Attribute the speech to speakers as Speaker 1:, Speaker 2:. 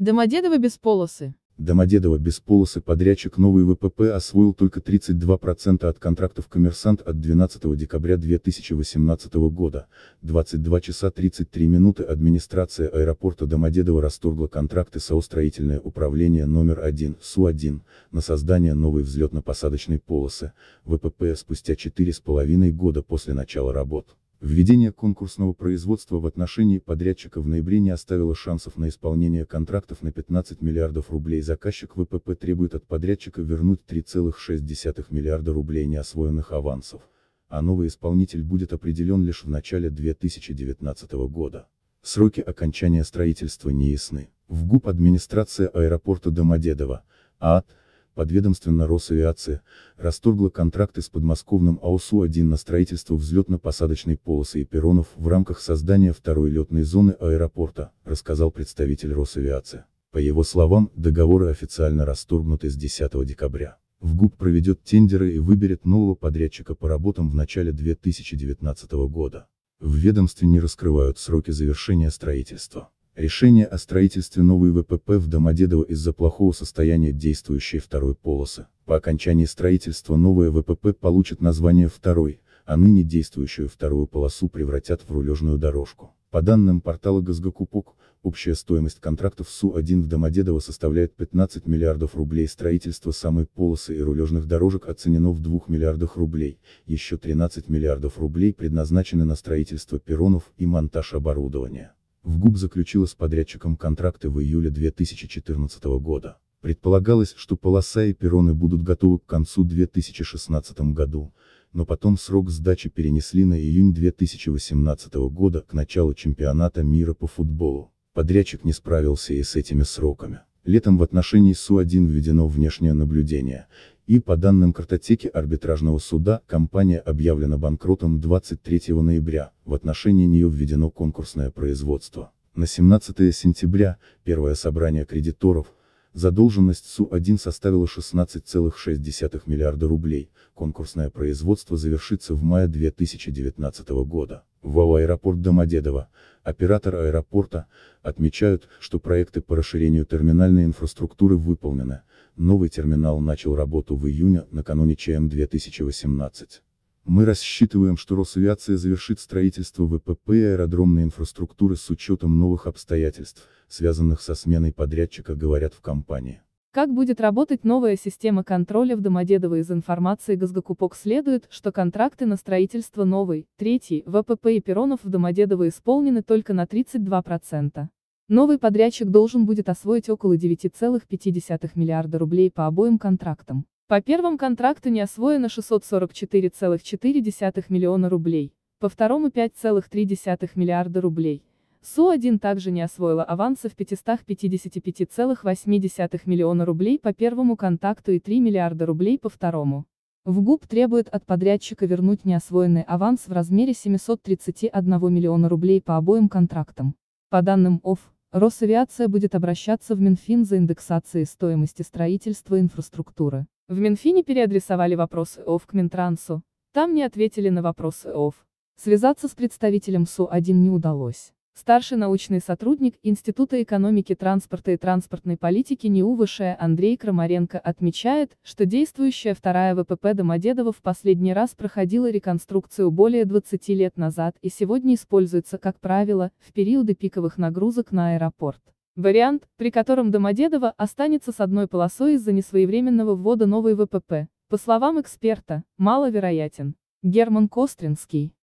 Speaker 1: Домодедово без полосы.
Speaker 2: Домодедово без полосы подрядчик новый ВПП освоил только 32% от контрактов коммерсант от 12 декабря 2018 года, 22 часа 33 минуты администрация аэропорта Домодедово расторгла контракты со строительное управление номер 1 СУ-1 на создание новой взлетно-посадочной полосы ВПП спустя 4,5 года после начала работ. Введение конкурсного производства в отношении подрядчика в ноябре не оставило шансов на исполнение контрактов на 15 миллиардов рублей. Заказчик ВПП требует от подрядчика вернуть 3,6 миллиарда рублей неосвоенных авансов, а новый исполнитель будет определен лишь в начале 2019 года. Сроки окончания строительства не ясны. В ГУП администрация аэропорта Домодедово, Ад подведомственно Росавиация, расторгла контракты с подмосковным АОСУ-1 на строительство взлетно-посадочной полосы и перронов в рамках создания второй летной зоны аэропорта, рассказал представитель Росавиации. По его словам, договоры официально расторгнуты с 10 декабря. В ГУП проведет тендеры и выберет нового подрядчика по работам в начале 2019 года. В ведомстве не раскрывают сроки завершения строительства. Решение о строительстве новой ВПП в Домодедово из-за плохого состояния действующей второй полосы. По окончании строительства новая ВПП получит название второй, а ныне действующую вторую полосу превратят в рулежную дорожку. По данным портала Газгокупок, общая стоимость контрактов СУ-1 в Домодедово составляет 15 миллиардов рублей, строительство самой полосы и рулежных дорожек оценено в 2 миллиардах рублей, еще 13 миллиардов рублей предназначены на строительство перронов и монтаж оборудования. В ГУБ заключила с подрядчиком контракты в июле 2014 года. Предполагалось, что полоса и перроны будут готовы к концу 2016 году, но потом срок сдачи перенесли на июнь 2018 года к началу чемпионата мира по футболу. Подрядчик не справился и с этими сроками. Летом в отношении СУ-1 введено внешнее наблюдение, и по данным картотеки арбитражного суда, компания объявлена банкротом 23 ноября, в отношении нее введено конкурсное производство. На 17 сентября, первое собрание кредиторов, Задолженность Су-1 составила 16,6 миллиарда рублей, конкурсное производство завершится в мае 2019 года. В аэропорт Домодедово, оператор аэропорта, отмечают, что проекты по расширению терминальной инфраструктуры выполнены, новый терминал начал работу в июне, накануне ЧМ 2018. Мы рассчитываем, что Росавиация завершит строительство ВПП и аэродромной инфраструктуры с учетом новых обстоятельств, связанных со сменой подрядчика, говорят в компании.
Speaker 1: Как будет работать новая система контроля в Домодедово из информации Газгокупок следует, что контракты на строительство новой, третьей, ВПП и перронов в Домодедово исполнены только на 32%. Новый подрядчик должен будет освоить около 9,5 миллиарда рублей по обоим контрактам. По первому контракту не освоено 644,4 миллиона рублей, по второму 5,3 миллиарда рублей. СУ-1 также не освоила аванса в 555,8 миллиона рублей по первому контакту и 3 миллиарда рублей по второму. В ГУП требует от подрядчика вернуть неосвоенный аванс в размере 731 миллиона рублей по обоим контрактам. По данным ОФ, Росавиация будет обращаться в Минфин за индексацией стоимости строительства инфраструктуры. В Минфине переадресовали вопрос ОФ к Минтрансу, там не ответили на вопросы ОФ. Связаться с представителем СУ-1 не удалось. Старший научный сотрудник Института экономики транспорта и транспортной политики НИУВШ Андрей Крамаренко отмечает, что действующая вторая ВПП Домодедово в последний раз проходила реконструкцию более 20 лет назад и сегодня используется, как правило, в периоды пиковых нагрузок на аэропорт. Вариант, при котором Домодедово останется с одной полосой из-за несвоевременного ввода новой ВПП, по словам эксперта, маловероятен. Герман Костринский.